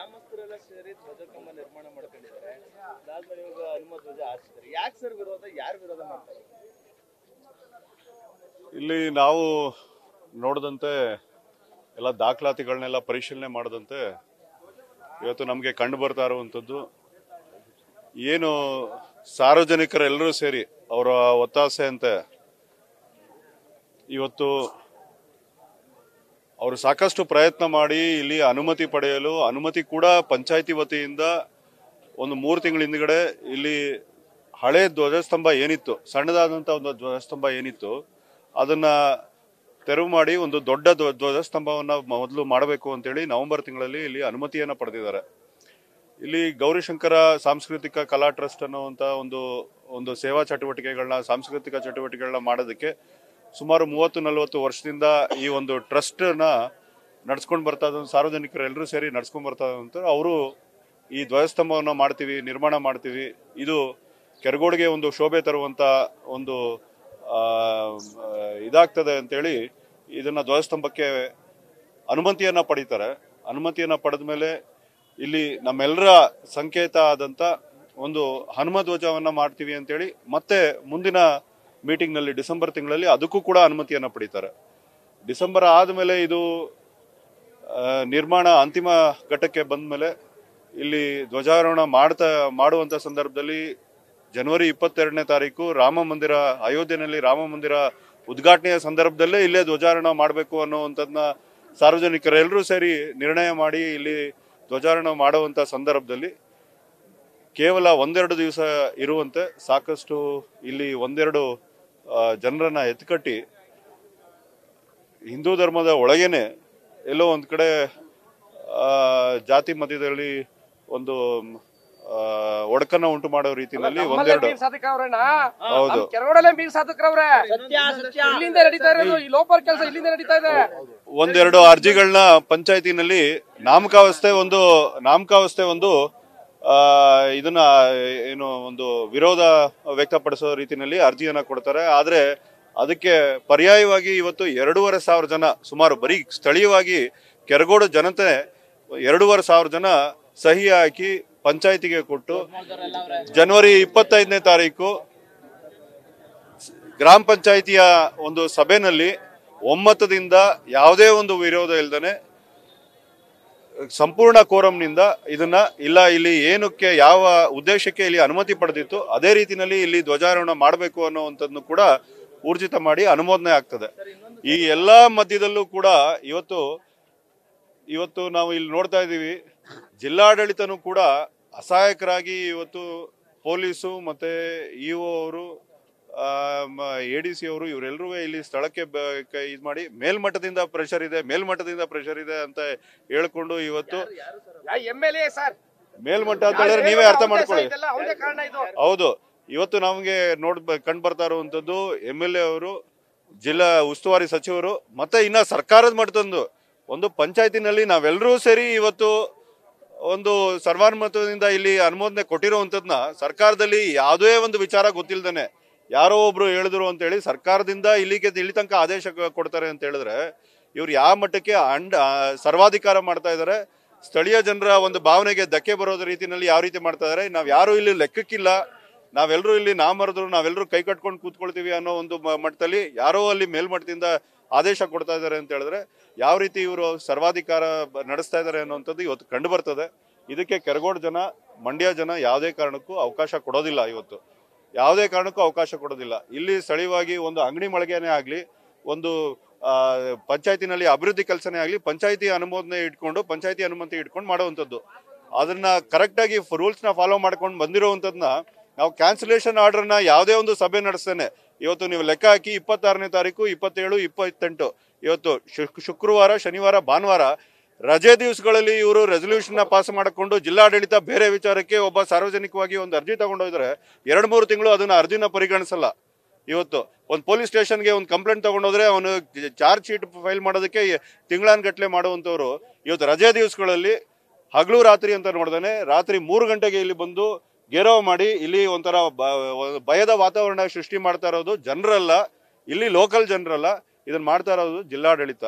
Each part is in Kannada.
ಗ್ರಾಮಸ್ಥರೆಲ್ಲ ಸೇರಿ ಧ್ವಜ ಕಂಬ ನಿರ್ಮಾಣ ಮಾಡ್ಕೊಂಡಿದ್ದಾರೆ ಅದಾದ್ಮೇಲೆ ಇವಾಗ ಹನುಮ ಧ್ವಜ ಹಾರಿಸಿದ್ದಾರೆ ಯಾಕೆ ಸರ್ ವಿರೋಧ ಯಾರು ವಿರೋಧ ಮಾಡ್ತಾರೆ ಇಲ್ಲಿ ನಾವು ನೋಡದಂತೆ ಎಲ್ಲ ದಾಖಲಾತಿಗಳನ್ನೆಲ್ಲ ಪರಿಶೀಲನೆ ಮಾಡದಂತೆ ಇವತ್ತು ನಮಗೆ ಕಂಡು ಬರ್ತಾ ಇರುವಂಥದ್ದು ಏನು ಸಾರ್ವಜನಿಕರೆಲ್ಲರೂ ಸೇರಿ ಅವರ ಒತ್ತಾಸೆಯಂತೆ ಇವತ್ತು ಅವರು ಸಾಕಷ್ಟು ಪ್ರಯತ್ನ ಮಾಡಿ ಇಲ್ಲಿ ಅನುಮತಿ ಪಡೆಯಲು ಅನುಮತಿ ಕೂಡ ಪಂಚಾಯಿತಿ ವತಿಯಿಂದ ಒಂದು ಮೂರು ತಿಂಗಳ ಹಿಂದ್ಗಡೆ ಇಲ್ಲಿ ಹಳೆ ಧ್ವಜಸ್ತಂಭ ಏನಿತ್ತು ಸಣ್ಣದಾದಂಥ ಒಂದು ಧ್ವಜಸ್ತಂಭ ಏನಿತ್ತು ಅದನ್ನ ತೆರವು ಮಾಡಿ ಒಂದು ದೊಡ್ಡ ಧ್ವಜಸ್ತಂಭವನ್ನು ಮೊದಲು ಮಾಡಬೇಕು ಅಂತೇಳಿ ನವೆಂಬರ್ ತಿಂಗಳಲ್ಲಿ ಇಲ್ಲಿ ಅನುಮತಿಯನ್ನು ಪಡೆದಿದ್ದಾರೆ ಇಲ್ಲಿ ಗೌರಿಶಂಕರ ಸಾಂಸ್ಕೃತಿಕ ಕಲಾ ಟ್ರಸ್ಟ್ ಅನ್ನುವಂಥ ಒಂದು ಒಂದು ಸೇವಾ ಚಟುವಟಿಕೆಗಳನ್ನ ಸಾಂಸ್ಕೃತಿಕ ಚಟುವಟಿಕೆಗಳನ್ನ ಮಾಡೋದಕ್ಕೆ ಸುಮಾರು ಮೂವತ್ತು ನಲವತ್ತು ವರ್ಷದಿಂದ ಈ ಒಂದು ಟ್ರಸ್ಟ್ನ ನಡ್ಸ್ಕೊಂಡು ಬರ್ತಾ ಇದ್ದಂಥ ಸಾರ್ವಜನಿಕರು ಎಲ್ಲರೂ ಸೇರಿ ನಡ್ಸ್ಕೊಂಡು ಬರ್ತಾ ಇದ್ದಂಥ ಅವರು ಈ ಧ್ವಜಸ್ತಂಭವನ್ನು ಮಾಡ್ತೀವಿ ನಿರ್ಮಾಣ ಮಾಡ್ತೀವಿ ಇದು ಕೆರಗೋಡಿಗೆ ಒಂದು ಶೋಭೆ ತರುವಂಥ ಒಂದು ಇದಾಗ್ತದೆ ಅಂತೇಳಿ ಇದನ್ನು ಧ್ವಜಸ್ತಂಭಕ್ಕೆ ಅನುಮತಿಯನ್ನು ಪಡೀತಾರೆ ಅನುಮತಿಯನ್ನು ಪಡೆದ ಮೇಲೆ ಇಲ್ಲಿ ನಮ್ಮೆಲ್ಲರ ಸಂಕೇತ ಆದಂಥ ಒಂದು ಹನುಮ ಧ್ವಜವನ್ನು ಮಾಡ್ತೀವಿ ಅಂತೇಳಿ ಮತ್ತೆ ಮುಂದಿನ ಮೀಟಿಂಗ್ನಲ್ಲಿ ಡಿಸೆಂಬರ್ ತಿಂಗಳಲ್ಲಿ ಅದಕ್ಕೂ ಕೂಡ ಅನುಮತಿಯನ್ನು ಪಡಿತಾರೆ ಡಿಸೆಂಬರ್ ಆದಮೇಲೆ ಇದು ನಿರ್ಮಾಣ ಅಂತಿಮ ಘಟ್ಟಕ್ಕೆ ಬಂದ ಮೇಲೆ ಇಲ್ಲಿ ಧ್ವಜಾರೋಹಣ ಮಾಡ್ತಾ ಮಾಡುವಂಥ ಸಂದರ್ಭದಲ್ಲಿ ಜನವರಿ ಇಪ್ಪತ್ತೆರಡನೇ ತಾರೀಕು ರಾಮ ಮಂದಿರ ಅಯೋಧ್ಯೆಯಲ್ಲಿ ರಾಮ ಮಂದಿರ ಉದ್ಘಾಟನೆಯ ಸಂದರ್ಭದಲ್ಲೇ ಇಲ್ಲೇ ಧ್ವಜಾರೋಹಣ ಮಾಡಬೇಕು ಅನ್ನೋವಂಥದ್ದನ್ನ ಸಾರ್ವಜನಿಕರೆಲ್ಲರೂ ಸೇರಿ ನಿರ್ಣಯ ಮಾಡಿ ಇಲ್ಲಿ ಧ್ವಜಾರೋಹಣ ಮಾಡುವಂಥ ಸಂದರ್ಭದಲ್ಲಿ ಕೇವಲ ಒಂದೆರಡು ದಿವಸ ಇರುವಂತೆ ಸಾಕಷ್ಟು ಇಲ್ಲಿ ಒಂದೆರಡು ಜನರನ್ನ ಎತ್ಕಟ್ಟಿ ಹಿಂದೂ ಧರ್ಮದ ಒಳಗೇನೆ ಎಲ್ಲೋ ಒಂದು ಕಡೆ ಜಾತಿ ಮಧ್ಯದಲ್ಲಿ ಒಂದು ಒಡಕನ್ನ ಉಂಟು ಮಾಡೋ ರೀತಿಯಲ್ಲಿ ಒಂದೆರಡು ಹೌದು ಒಂದೆರಡು ಅರ್ಜಿಗಳನ್ನ ಪಂಚಾಯತಿನಲ್ಲಿ ನಾಮಕಾವಸ್ಥೆ ಒಂದು ನಾಮಕಾವಸ್ಥೆ ಒಂದು ಇದನ್ನ ಏನು ಒಂದು ವಿರೋಧ ವ್ಯಕ್ತಪಡಿಸೋ ರೀತಿಯಲ್ಲಿ ಅರ್ಜಿಯನ್ನ ಕೊಡ್ತಾರೆ ಆದರೆ ಅದಕ್ಕೆ ಪರ್ಯಾಯವಾಗಿ ಇವತ್ತು ಎರಡೂವರೆ ಸಾವಿರ ಜನ ಸುಮಾರು ಬರೀ ಸ್ಥಳೀಯವಾಗಿ ಕೆರಗೋಡು ಜನತೆ ಎರಡೂವರೆ ಸಾವಿರ ಜನ ಸಹಿ ಹಾಕಿ ಪಂಚಾಯಿತಿಗೆ ಕೊಟ್ಟು ಜನವರಿ ಇಪ್ಪತ್ತೈದನೇ ತಾರೀಕು ಗ್ರಾಮ ಪಂಚಾಯಿತಿಯ ಒಂದು ಸಭೆಯಲ್ಲಿ ಒಮ್ಮತದಿಂದ ಯಾವುದೇ ಒಂದು ವಿರೋಧ ಇಲ್ದನೆ ಸಂಪೂರ್ಣ ಕೋರಂನಿಂದ ಇದನ್ನ ಇಲ್ಲ ಇಲ್ಲಿ ಏನಕ್ಕೆ ಯಾವ ಉದ್ದೇಶಕ್ಕೆ ಇಲ್ಲಿ ಅನುಮತಿ ಪಡೆದಿತ್ತು ಅದೇ ರೀತಿಯಲ್ಲಿ ಇಲ್ಲಿ ಧ್ವಜಾರೋಹಣ ಮಾಡಬೇಕು ಅನ್ನೋವಂಥದ್ದು ಕೂಡ ಊರ್ಜಿತ ಮಾಡಿ ಅನುಮೋದನೆ ಆಗ್ತದೆ ಈ ಎಲ್ಲ ಮಧ್ಯದಲ್ಲೂ ಕೂಡ ಇವತ್ತು ಇವತ್ತು ನಾವು ಇಲ್ಲಿ ನೋಡ್ತಾ ಇದ್ದೀವಿ ಜಿಲ್ಲಾಡಳಿತನೂ ಕೂಡ ಅಸಹಾಯಕರಾಗಿ ಇವತ್ತು ಪೊಲೀಸು ಮತ್ತು ಇಒ ಅವರು ಎ ಡಿ ಸಿ ಅವರು ಇವರೆಲ್ಲರೂ ಇಲ್ಲಿ ಸ್ಥಳಕ್ಕೆ ಇದು ಮಾಡಿ ಮೇಲ್ಮಟ್ಟದಿಂದ ಪ್ರೆಷರ್ ಇದೆ ಮೇಲ್ಮಟ್ಟದಿಂದ ಪ್ರೆಷರ್ ಇದೆ ಅಂತ ಹೇಳ್ಕೊಂಡು ಇವತ್ತು ಮೇಲ್ಮಟ್ಟ ಅಂತ ಹೇಳಿದ್ರೆ ನೀವೇ ಅರ್ಥ ಮಾಡ್ಕೊಳ್ಳಿ ಹೌದು ಇವತ್ತು ನಮಗೆ ನೋಡ್ ಕಂಡು ಬರ್ತಾ ಇರುವಂತದ್ದು ಎಮ್ ಎಲ್ ಎ ಅವರು ಜಿಲ್ಲಾ ಉಸ್ತುವಾರಿ ಸಚಿವರು ಮತ್ತೆ ಇನ್ನ ಸರ್ಕಾರದ ಮಟ್ಟದೊಂದು ಒಂದು ಪಂಚಾಯತಿನಲ್ಲಿ ನಾವೆಲ್ಲರೂ ಸೇರಿ ಇವತ್ತು ಒಂದು ಸರ್ವಾನುಮತದಿಂದ ಇಲ್ಲಿ ಅನುಮೋದನೆ ಕೊಟ್ಟಿರುವಂಥದ್ದನ್ನ ಸರ್ಕಾರದಲ್ಲಿ ಯಾವುದೇ ಒಂದು ವಿಚಾರ ಗೊತ್ತಿಲ್ದೇನೆ ಯಾರೋ ಒಬ್ರು ಹೇಳಿದ್ರು ಅಂತ ಹೇಳಿ ಸರ್ಕಾರದಿಂದ ಇಲ್ಲಿಗೆ ಇಲ್ಲಿ ತನಕ ಆದೇಶ ಕೊಡ್ತಾರೆ ಅಂತ ಹೇಳಿದ್ರೆ ಇವ್ರು ಯಾವ ಮಟ್ಟಕ್ಕೆ ಅಂಡ ಸರ್ವಾಧಿಕಾರ ಮಾಡ್ತಾ ಇದ್ದಾರೆ ಸ್ಥಳೀಯ ಜನರ ಒಂದು ಭಾವನೆಗೆ ಧಕ್ಕೆ ಬರೋದ ರೀತಿಯಲ್ಲಿ ಯಾವ ರೀತಿ ಮಾಡ್ತಾ ಇದ್ದಾರೆ ನಾವು ಯಾರು ಇಲ್ಲಿ ಲೆಕ್ಕಕ್ಕಿಲ್ಲ ನಾವೆಲ್ಲರೂ ಇಲ್ಲಿ ನಾ ಮರೆದ್ರು ನಾವೆಲ್ಲರೂ ಕೈ ಕಟ್ಕೊಂಡು ಕೂತ್ಕೊಳ್ತೀವಿ ಅನ್ನೋ ಒಂದು ಮಟ್ಟದಲ್ಲಿ ಯಾರೋ ಅಲ್ಲಿ ಮೇಲ್ಮಟ್ಟದಿಂದ ಆದೇಶ ಕೊಡ್ತಾ ಇದ್ದಾರೆ ಅಂತ ಹೇಳಿದ್ರೆ ಯಾವ ರೀತಿ ಇವರು ಸರ್ವಾಧಿಕಾರ ನಡೆಸ್ತಾ ಇದ್ದಾರೆ ಅನ್ನೋಂಥದ್ದು ಇವತ್ತು ಕಂಡು ಬರ್ತದೆ ಇದಕ್ಕೆ ಕೆರಗೋಡು ಜನ ಮಂಡ್ಯ ಜನ ಯಾವುದೇ ಕಾರಣಕ್ಕೂ ಅವಕಾಶ ಕೊಡೋದಿಲ್ಲ ಇವತ್ತು ಯಾವುದೇ ಕಾರಣಕ್ಕೂ ಅವಕಾಶ ಕೊಡೋದಿಲ್ಲ ಇಲ್ಲಿ ಸ್ಥಳೀಯವಾಗಿ ಒಂದು ಅಂಗಡಿ ಮಳಿಗೆನೇ ಆಗಲಿ ಒಂದು ಪಂಚಾಯತಿನಲ್ಲಿ ಅಭಿವೃದ್ಧಿ ಕೆಲಸನೇ ಆಗಲಿ ಪಂಚಾಯತಿ ಅನುಮೋದನೆ ಇಟ್ಕೊಂಡು ಪಂಚಾಯತಿ ಅನುಮತಿ ಇಟ್ಕೊಂಡು ಮಾಡುವಂಥದ್ದು ಅದನ್ನ ಕರೆಕ್ಟಾಗಿ ರೂಲ್ಸ್ನ ಫಾಲೋ ಮಾಡ್ಕೊಂಡು ಬಂದಿರೋವಂಥದ್ದನ್ನ ನಾವು ಕ್ಯಾನ್ಸಲೇಷನ್ ಆರ್ಡರ್ನ ಯಾವುದೇ ಒಂದು ಸಭೆ ನಡೆಸ್ತೇನೆ ಇವತ್ತು ನೀವು ಲೆಕ್ಕ ಹಾಕಿ ಇಪ್ಪತ್ತಾರನೇ ತಾರೀಕು ಇಪ್ಪತ್ತೇಳು ಇಪ್ಪತ್ತೆಂಟು ಇವತ್ತು ಶುಕ್ರವಾರ ಶನಿವಾರ ಭಾನುವಾರ ರಜೆ ದಿವಸಗಳಲ್ಲಿ ಇವರು ರೆಸಲ್ಯೂಷನ್ನ ಪಾಸ್ ಮಾಡಿಕೊಂಡು ಜಿಲ್ಲಾಡಳಿತ ಬೇರೆ ವಿಚಾರಕ್ಕೆ ಒಬ್ಬ ಸಾರ್ವಜನಿಕವಾಗಿ ಒಂದು ಅರ್ಜಿ ತಗೊಂಡೋದ್ರೆ ಎರಡು ಮೂರು ತಿಂಗಳು ಅದನ್ನ ಅರ್ಜಿನ ಪರಿಗಣಿಸಲ್ಲ ಇವತ್ತು ಒಂದು ಪೊಲೀಸ್ ಸ್ಟೇಷನ್ಗೆ ಒಂದು ಕಂಪ್ಲೇಂಟ್ ತಗೊಂಡೋದ್ರೆ ಅವನು ಚಾರ್ಜ್ ಶೀಟ್ ಫೈಲ್ ಮಾಡೋದಕ್ಕೆ ಗಟ್ಟಲೆ ಮಾಡುವಂಥವ್ರು ಇವತ್ತು ರಜೆ ದಿವಸಗಳಲ್ಲಿ ಹಗಲು ರಾತ್ರಿ ಅಂತ ನೋಡ್ದಾನೆ ರಾತ್ರಿ ಮೂರು ಗಂಟೆಗೆ ಇಲ್ಲಿ ಬಂದು ಗೆರವ್ ಮಾಡಿ ಇಲ್ಲಿ ಒಂಥರ ಭಯದ ವಾತಾವರಣ ಸೃಷ್ಟಿ ಮಾಡ್ತಾ ಇರೋದು ಜನರಲ್ಲ ಇಲ್ಲಿ ಲೋಕಲ್ ಜನರಲ್ಲ ಇದನ್ನು ಮಾಡ್ತಾ ಇರೋದು ಜಿಲ್ಲಾಡಳಿತ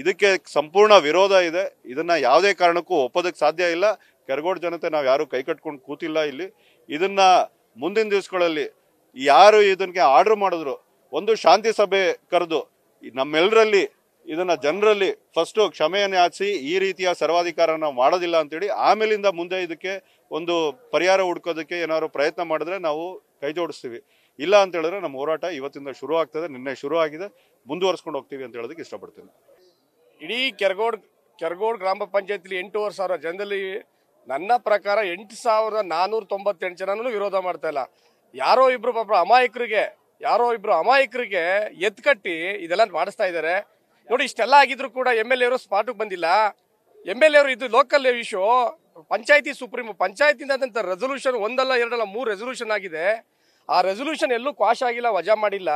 ಇದಕ್ಕೆ ಸಂಪೂರ್ಣ ವಿರೋಧ ಇದೆ ಇದನ್ನ ಯಾವುದೇ ಕಾರಣಕ್ಕೂ ಒಪ್ಪೋದಕ್ಕೆ ಸಾಧ್ಯ ಇಲ್ಲ ಕೆರಗೋಡ್ ಜನತೆ ನಾವು ಯಾರು ಕೈ ಕಟ್ಕೊಂಡು ಕೂತಿಲ್ಲ ಇಲ್ಲಿ ಇದನ್ನ ಮುಂದಿನ ದಿವಸಗಳಲ್ಲಿ ಯಾರು ಇದನ್ಗೆ ಆರ್ಡರ್ ಮಾಡಿದ್ರು ಒಂದು ಶಾಂತಿ ಸಭೆ ಕರೆದು ನಮ್ಮೆಲ್ಲರಲ್ಲಿ ಇದನ್ನ ಜನರಲ್ಲಿ ಫಸ್ಟು ಕ್ಷಮೆಯನ್ನು ಯಾಚಿಸಿ ಈ ರೀತಿಯ ಸರ್ವಾಧಿಕಾರ ನಾವು ಮಾಡೋದಿಲ್ಲ ಅಂತೇಳಿ ಆಮೇಲಿಂದ ಮುಂದೆ ಇದಕ್ಕೆ ಒಂದು ಪರಿಹಾರ ಹುಡ್ಕೋದಕ್ಕೆ ಏನಾದ್ರು ಪ್ರಯತ್ನ ಮಾಡಿದ್ರೆ ನಾವು ಕೈ ಜೋಡಿಸ್ತೀವಿ ಇಲ್ಲ ಅಂತ ಹೇಳಿದ್ರೆ ನಮ್ಮ ಹೋರಾಟ ಇವತ್ತಿಂದ ಶುರು ಆಗ್ತದೆ ನಿನ್ನೆ ಶುರು ಆಗಿದೆ ಮುಂದುವರ್ಸ್ಕೊಂಡು ಹೋಗ್ತೀವಿ ಅಂತ ಹೇಳೋದಕ್ಕೆ ಇಷ್ಟಪಡ್ತೀನಿ ಇಡೀ ಕೆರಗೋಡ್ ಕೆರಗೋಡ್ ಗ್ರಾಮ ಪಂಚಾಯತಿಲಿ ಎಂಟೂವರೆ ಸಾವಿರ ಜನದಲ್ಲಿ ನನ್ನ ಪ್ರಕಾರ ಎಂಟು ಸಾವಿರದ ನಾನ್ನೂರ ತೊಂಬತ್ತೆಂಟು ಜನನೂ ವಿರೋಧ ಮಾಡ್ತಾ ಇಲ್ಲ ಯಾರೋ ಇಬ್ರು ಪಾಪ ಅಮಾಯಕರಿಗೆ ಯಾರೋ ಇಬ್ರು ಅಮಾಯಕರಿಗೆ ಎತ್ಕಟ್ಟಿ ಇದೆಲ್ಲ ಮಾಡಿಸ್ತಾ ಇದ್ದಾರೆ ನೋಡಿ ಇಷ್ಟೆಲ್ಲ ಆಗಿದ್ರು ಕೂಡ ಎಮ್ ಎಲ್ ಎ ಸ್ಪಾಟಿಗೆ ಬಂದಿಲ್ಲ ಎಮ್ ಎಲ್ ಎರು ಇದು ಲೋಕಲ್ ಇಶ್ಯೂ ಪಂಚಾಯತಿ ಸುಪ್ರೀಂ ಪಂಚಾಯತಿಂದ ರೆಸೊಲ್ಯೂಷನ್ ಒಂದಲ್ಲ ಎರಡಲ್ಲ ಮೂರು ರೆಸೊಲ್ಯೂಷನ್ ಆಗಿದೆ ಆ ರೆಸೊಲ್ಯೂಷನ್ ಎಲ್ಲೂ ಕ್ವಾಶ್ ಆಗಿಲ್ಲ ವಜಾ ಮಾಡಿಲ್ಲ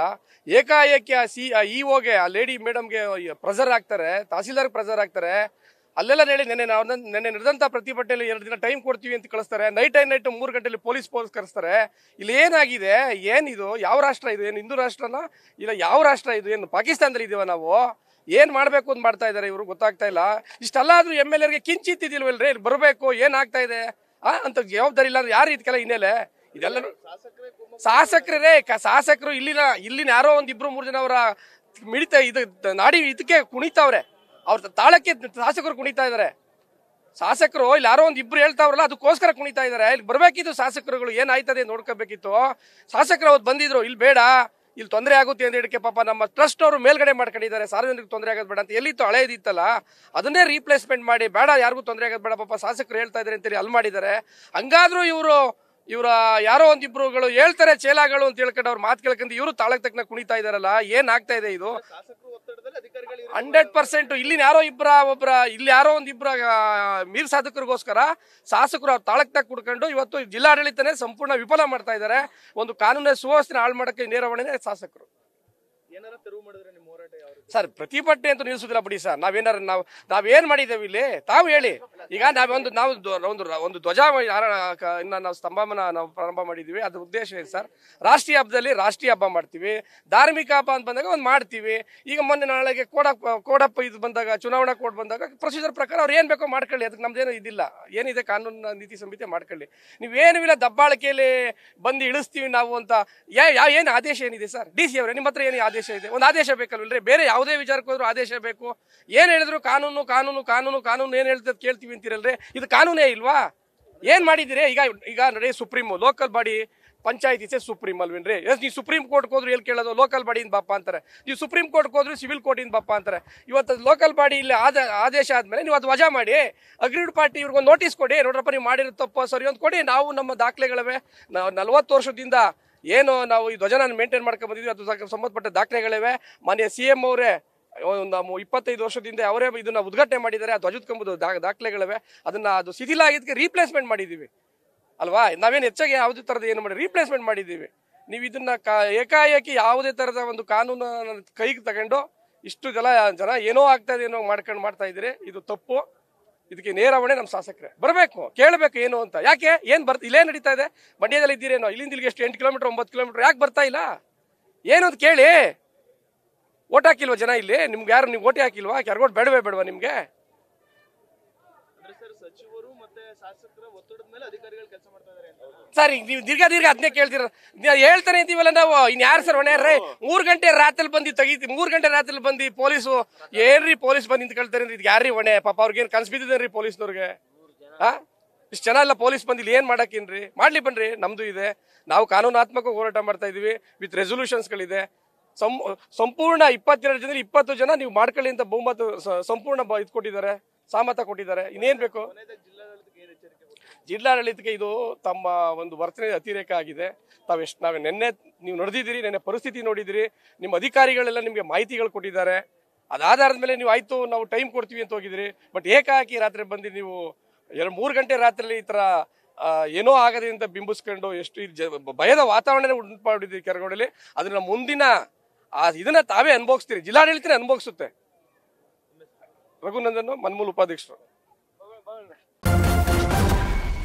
ಏಕಾಏಕಿ ಆ ಸಿ ಆ ಇಒಗೆ e ಆ ಲೇಡಿ ಮೇಡಮ್ಗೆ ಪ್ರೆಸರ್ ಆಗ್ತಾರೆ ತಹಸೀಲ್ದಾರ್ ಪ್ರೆಸರ್ ಆಗ್ತಾರೆ ಅಲ್ಲೆಲ್ಲ ಹೇಳಿ ನೆನೆ ನಾವು ನೆನೆ ನಡೆದಂಥ ಪ್ರತಿಭಟನೆಯಲ್ಲಿ ಎರಡು ದಿನ ಟೈಮ್ ಕೊಡ್ತೀವಿ ಅಂತ ಕಳಿಸ್ತಾರೆ ನೈಟ್ ಐ ನೈಟ್ ಮೂರು ಗಂಟೆಯಲ್ಲಿ ಪೊಲೀಸ್ ಪೊಲೀಸ್ ಕರೆಸ್ತಾರೆ ಇಲ್ಲಿ ಏನಾಗಿದೆ ಏನಿದು ಯಾವ ರಾಷ್ಟ್ರ ಇದು ಏನು ಹಿಂದೂ ರಾಷ್ಟ್ರನ ಇಲ್ಲ ಯಾವ ರಾಷ್ಟ್ರ ಇದು ಏನು ಪಾಕಿಸ್ತಾನದಲ್ಲಿ ಇದೀವ ನಾವು ಏನು ಮಾಡಬೇಕು ಅಂತ ಮಾಡ್ತಾ ಇದ್ದಾರೆ ಇವರು ಗೊತ್ತಾಗ್ತಾ ಇಲ್ಲ ಇಷ್ಟೆಲ್ಲಾದರೂ ಎಮ್ ಎಲ್ ಎರ್ಗೆ ಕಿಂಚಿತ್ತಿದ್ದಿಲ್ವಲ್ರಿ ಇಲ್ಲಿ ಬರಬೇಕು ಏನಾಗ್ತಾ ಇದೆ ಆ ಅಂತ ಜವಾಬ್ದಾರಿ ಇಲ್ಲ ಅಂದ್ರೆ ಯಾರು ಇದಕ್ಕೆಲ್ಲ ಹಿನ್ನೆಲೆ ಇದೆಲ್ಲರೂ ಶಾಸಕರೇ ಶಾಸಕರು ಇಲ್ಲಿನ ಇಲ್ಲಿನ ಯಾರೋ ಒಂದ್ ಇಬ್ರು ಮೂರು ಜನ ಅವರ ಮಿಡಿತ ಇದು ನಾಡಿ ಇದಕ್ಕೆ ಕುಣಿತಾವ್ರೆ ಅವ್ರ ತಾಳಕ್ಕೆ ಶಾಸಕರು ಕುಣಿತಾ ಇದಾರೆ ಶಾಸಕರು ಇಲ್ಲಿ ಯಾರೋ ಒಂದ್ ಇಬ್ರು ಹೇಳ್ತಾವ್ರಲ್ಲ ಅದಕ್ಕೋಸ್ಕರ ಕುಣಿತಾ ಇದಾರೆ ಇಲ್ಲಿ ಬರ್ಬೇಕಿತ್ತು ಶಾಸಕರುಗಳು ಏನಾಯ್ತದೆ ನೋಡ್ಕೋಬೇಕಿತ್ತು ಶಾಸಕರು ಅವ್ರು ಬಂದಿದ್ರು ಇಲ್ಲಿ ಬೇಡ ಇಲ್ಲಿ ತೊಂದರೆ ಆಗುತ್ತೆ ಅಂತ ಹೇಳಿಕೆ ಪಾಪ ನಮ್ಮ ಟ್ರಸ್ಟ್ ಅವರು ಮೇಲ್ಗಡೆ ಮಾಡ್ಕೊಂಡಿದ್ದಾರೆ ಸಾರ್ವಜನಿಕ ತೊಂದರೆ ಆಗೋದು ಬೇಡ ಅಂತ ಎಲ್ಲಿತ್ತು ಹಳೇದಿತ್ತಲ್ಲ ಅದನ್ನೇ ರೀಪ್ಲೇಸ್ಮೆಂಟ್ ಮಾಡಿ ಬೇಡ ಯಾರಿಗೂ ತೊಂದರೆ ಆಗೋದು ಬೇಡ ಪಾಪ ಶಾಸಕರು ಹೇಳ್ತಾ ಇದ್ದಾರೆ ಅಂತೇಳಿ ಅಲ್ಲಿ ಮಾಡಿದ್ದಾರೆ ಹಂಗಾದ್ರೂ ಇವರು ಇವರ ಯಾರೋ ಒಂದಿಬ್ರುಗಳು ಹೇಳ್ತಾರೆ ಚೇಲಾಗಳು ಅಂತ ಹೇಳ್ಕೊಂಡು ಅವ್ರ ಮಾತು ಕೇಳ್ಕೊಂಡು ಇವರು ತಾಳಕ್ ತಕ್ಕನ ಕುಣಿತಾ ಇದಾರಲ್ಲ ಆಗ್ತಾ ಇದೆ ಇದು ಹಂಡ್ರೆಡ್ ಪರ್ಸೆಂಟ್ ಇಲ್ಲಿ ಯಾರೋ ಇಬ್ಬರ ಒಬ್ಬರ ಇಲ್ಲಿ ಯಾರೋ ಒಂದಿಬ್ಬರ ಮೀರ್ ಸಾಧಕರಿಗೋಸ್ಕರ ಶಾಸಕರು ಅವ್ರು ತಾಳಕ್ ತಕ್ಕ ಕುಡ್ಕೊಂಡು ಇವತ್ತು ಜಿಲ್ಲಾಡಳಿತನೇ ಸಂಪೂರ್ಣ ವಿಫಲ ಮಾಡ್ತಾ ಇದ್ದಾರೆ ಒಂದು ಕಾನೂನಿನ ಸುವ್ಯವಸ್ಥೆ ಹಾಳು ಮಾಡಕ್ಕೆ ನೇರವಣೆ ಶಾಸಕರು ಸರ್ ಪ್ರತಿಭಟನೆ ಅಂತ ನಿಲ್ಲಿಸುದಿಲ್ಲ ಬಿಡಿ ಸರ್ ನಾವೇನಾರ ನಾವು ನಾವೇನ್ ಮಾಡಿದ್ದೇವೆ ಇಲ್ಲಿ ತಾವು ಹೇಳಿ ಈಗ ನಾವೊಂದು ನಾವು ಒಂದು ಒಂದು ಧ್ವಜ ಇನ್ನ ನಾವು ಸ್ತಂಭಮನ ನಾವು ಪ್ರಾರಂಭ ಮಾಡಿದ್ದೀವಿ ಅದ್ರ ಉದ್ದೇಶ ಏನು ಸರ್ ರಾಷ್ಟ್ರೀಯ ಹಬ್ಬದಲ್ಲಿ ರಾಷ್ಟ್ರೀಯ ಹಬ್ಬ ಮಾಡ್ತೀವಿ ಧಾರ್ಮಿಕ ಹಬ್ಬ ಅಂತ ಬಂದಾಗ ಒಂದು ಮಾಡ್ತೀವಿ ಈಗ ಮೊನ್ನೆ ನಾಳೆಗೆ ಕೋಡ ಕೋಡಪ್ಪ ಇದು ಬಂದಾಗ ಚುನಾವಣಾ ಕೋಡ್ ಬಂದಾಗ ಪ್ರೊಸೀಜರ್ ಪ್ರಕಾರ ಅವ್ರು ಏನ್ ಬೇಕೋ ಮಾಡ್ಕೊಳ್ಳಿ ಅದಕ್ಕೆ ನಮ್ದೇನು ಇದಿಲ್ಲ ಏನಿದೆ ಕಾನೂನು ನೀತಿ ಸಂಹಿತೆ ಮಾಡ್ಕೊಳ್ಳಿ ನೀವೇನಿಲ್ಲ ಇಲ್ಲ ದಬ್ಬಾಳಿಕೆಯಲ್ಲಿ ಬಂದು ಇಳಿಸ್ತೀವಿ ನಾವು ಅಂತ ಯಾ ಏನು ಆದೇಶ ಏನಿದೆ ಸರ್ ಡಿ ಸಿ ಅವರೇ ನಿಮ್ಮ ಹತ್ರ ಏನು ಆದೇಶ ಆದೇಶ ಇದೆ ಒಂದು ಆದೇಶ ಬೇಕಲ್ವಲ್ರಿ ಬೇರೆ ಯಾವುದೇ ವಿಚಾರಕ್ಕೆ ಹೋದ್ರೂ ಆದೇಶ ಬೇಕು ಏನು ಹೇಳಿದ್ರು ಕಾನೂನು ಕಾನೂನು ಕಾನೂನು ಕಾನೂನು ಏನು ಹೇಳ್ತದೆ ಕೇಳ್ತೀವಿ ಅಂತೀರಲ್ರಿ ಇದು ಕಾನೂನೇ ಇಲ್ವಾ ಏನು ಮಾಡಿದಿರಿ ಈಗ ಈಗ ನೋಡಿ ಸುಪ್ರೀಮು ಲೋಕಲ್ ಬಾಡಿ ಪಂಚಾಯತ್ ಇಸೆ ಸುಪ್ರೀಂ ಅಲ್ವೇನ್ರಿ ಎಸ್ ನೀವು ಸುಪ್ರೀಂ ಕೋರ್ಟ್ ಹೋದ್ರು ಎಲ್ಲಿ ಕೇಳೋದು ಲೋಕಲ್ ಬಾಡಿಯಿಂದ ಬಾಪ ಅಂತಾರೆ ನೀವು ಸುಪ್ರೀಂ ಕೋರ್ಟ್ ಹೋದ್ರು ಸಿವಿಲ್ ಇಂದ ಬಾಪ ಅಂತಾರೆ ಇವತ್ತು ಲೋಕಲ್ ಬಾಡಿ ಇಲ್ಲಿ ಆದ ಆದೇಶ ಆದಮೇಲೆ ನೀವು ಅದು ವಜಾ ಮಾಡಿ ಅಗ್ರೀಡ್ ಪಾರ್ಟಿ ಒಂದು ನೋಟಿಸ್ ಕೊಡಿ ನೋಡ್ರಪ್ಪ ನೀವು ಮಾಡಿರೋ ತಪ್ಪು ಸರಿ ಒಂದು ಕೊಡಿ ನಾವು ನಮ್ಮ ದಾಖಲೆಗಳವೆ ನಾವು ನಲ್ವತ್ತು ವರ್ಷದಿಂದ ಏನು ನಾವು ಈ ಧ್ವಜನ ಮೇಂಟೈನ್ ಮಾಡ್ಕೊಂಡು ಬಂದಿದ್ವಿ ಅದು ಸಂಬಂಧಪಟ್ಟ ದಾಖಲೆಗಳಿವೆ ಮಾನ್ಯ ಸಿ ಎಂ ಅವರೇ ಒಂದು ಇಪ್ಪತ್ತೈದು ವರ್ಷದಿಂದ ಅವರೇ ಇದನ್ನ ಉದ್ಘಾಟನೆ ಮಾಡಿದ್ದಾರೆ ಆ ಧ್ವಜದ ಕಂಬದ ದಾಖಲೆಗಳಿವೆ ಅದನ್ನ ಅದು ಸಿಧಿಲ ಆಗಿದ್ದಕ್ಕೆ ರೀಪ್ಲೇಸ್ಮೆಂಟ್ ಮಾಡಿದ್ದೀವಿ ಅಲ್ವಾ ನಾವೇನು ಹೆಚ್ಚಾಗಿ ಯಾವುದೇ ಥರದ ಏನು ಮಾಡಿ ರೀಪ್ಲೇಸ್ಮೆಂಟ್ ಮಾಡಿದ್ದೀವಿ ನೀವು ಇದನ್ನ ಏಕಾಏಕಿ ಯಾವುದೇ ಥರದ ಒಂದು ಕಾನೂನು ಕೈಗೆ ತಗೊಂಡು ಇಷ್ಟು ಜನ ಜನ ಏನೋ ಆಗ್ತಾ ಇದೆ ಏನೋ ಮಾಡ್ಕೊಂಡು ಮಾಡ್ತಾ ಇದ್ದೀರಿ ಇದು ತಪ್ಪು ಇದಕ್ಕೆ ನೇರಾವಣೆ ನಮ್ಮ ಶಾಸಕರೇ ಬರಬೇಕು ಕೇಳಬೇಕು ಏನು ಅಂತ ಯಾಕೆ ಏನು ಬರ್ತ ಇಲ್ಲೇ ನಡೀತಾ ಇದೆ ಮಂಡ್ಯದಲ್ಲಿ ಇದ್ದೀರೇನೋ ಇಲ್ಲಿಂದ ಇಲ್ಲಿಗೆ ಎಷ್ಟು ಎಂಟು ಕಿಲೋಮೀಟರ್ ಒಂಬತ್ತು ಕಿಲೋಮೀಟರ್ ಯಾಕೆ ಬರ್ತಾ ಇಲ್ಲ ಏನು ಅಂತ ಕೇಳಿ ಓಟ್ ಹಾಕಿಲ್ವಾ ಜನ ಇಲ್ಲಿ ನಿಮ್ಗೆ ಯಾರು ನೀವು ಓಟ್ ಹಾಕಿಲ್ವಾ ಕರ್ಗೋಟ್ ಬೇಡವೇ ಬೇಡವಾ ನಿಮಗೆ ಸರ್ ಈಗ ನೀವು ದೀರ್ಘ ದೀರ್ಘ ಅದನ್ನೇ ಕೇಳ್ತೀರ ಹೇಳ್ತಾನೆ ಇದೀವಲ್ಲ ನಾವು ಇನ್ ಯಾರು ಸರ್ ಹೊಣೆ ಮೂರ್ ಗಂಟೆ ರಾತ್ರಿ ಬಂದು ತೆಗಿತೀವಿ ಮೂರ್ ಗಂಟೆ ರಾತ್ರಿ ಬಂದು ಪೊಲೀಸು ಏನ್ರಿ ಪೊಲೀಸ್ ಬಂದು ನಿಂತ್ಕೊಳ್ತಾರೆ ಇದ್ ಯಾರ್ರಿ ಹೊಣೆ ಪಾಪ ಅವ್ರಿಗೆ ಏನ್ ಕನ್ಸ್ ಬಿದ್ದಿದ್ದೇನ್ರಿ ಪೊಲೀಸ್ನವ್ರಿಗೆ ಹಾ ಇಷ್ಟು ಜನ ಎಲ್ಲ ಪೊಲೀಸ್ ಬಂದಿಲ್ಲ ಏನ್ ಮಾಡೋಕ್ಕೇನ್ರಿ ಮಾಡ್ಲಿ ಬನ್ರಿ ನಮ್ದು ಇದೆ ನಾವು ಕಾನೂನಾತ್ಮಕ ಹೋರಾಟ ಮಾಡ್ತಾ ಇದೀವಿ ವಿತ್ ರೆಸೊಲ್ಯೂಷನ್ಸ್ ಗಳಿದೆ ಸಂಪೂರ್ಣ ಇಪ್ಪತ್ತೆರಡು ಜನ ಇಪ್ಪತ್ತು ಜನ ನೀವು ಮಾಡ್ಕೊಳ್ಳಿ ಅಂತ ಬಹುಮತ ಸಂಪೂರ್ಣ ಇದ್ ಕೊಟ್ಟಿದ್ದಾರೆ ಸಾಮತ ಕೊಟ್ಟಿದ್ದಾರೆ ಇನ್ನೇನ್ ಬೇಕು ಜಿಲ್ಲಾಡಳಿತಕ್ಕೆ ಇದು ತಮ್ಮ ಒಂದು ವರ್ತನೆ ಅತಿರೇಕ ಆಗಿದೆ ತಾವೆಷ್ಟು ನಾವು ನಿನ್ನೆ ನೀವು ನಡೆದಿದ್ದೀರಿ ನಿನ್ನೆ ಪರಿಸ್ಥಿತಿ ನೋಡಿದಿರಿ ನಿಮ್ಮ ಅಧಿಕಾರಿಗಳೆಲ್ಲ ನಿಮಗೆ ಮಾಹಿತಿಗಳು ಕೊಟ್ಟಿದ್ದಾರೆ ಆಧಾರದ ಮೇಲೆ ನೀವು ಆಯಿತು ನಾವು ಟೈಮ್ ಕೊಡ್ತೀವಿ ಅಂತ ಹೋಗಿದಿರಿ ಬಟ್ ಏಕಾಕಿ ರಾತ್ರಿ ಬಂದು ನೀವು ಎರಡು ಮೂರು ಗಂಟೆ ರಾತ್ರಿಯಲ್ಲಿ ಈ ಥರ ಏನೋ ಆಗದೆ ಅಂತ ಬಿಂಬಿಸ್ಕೊಂಡು ಎಷ್ಟು ಭಯದ ವಾತಾವರಣನೇ ಉಂಟು ಮಾಡಿದ್ದೀರಿ ಕೆರಗೋಡಲ್ಲಿ ಅದನ್ನ ಮುಂದಿನ ಆ ಇದನ್ನ ತಾವೇ ಅನುಭವಿಸ್ತೀರಿ ಜಿಲ್ಲಾಡಳಿತನೇ ಅನುಭವಿಸುತ್ತೆ ರಘುನಂದನ್ ಮನ್ಮೂಲ್ ಉಪಾಧ್ಯಕ್ಷರು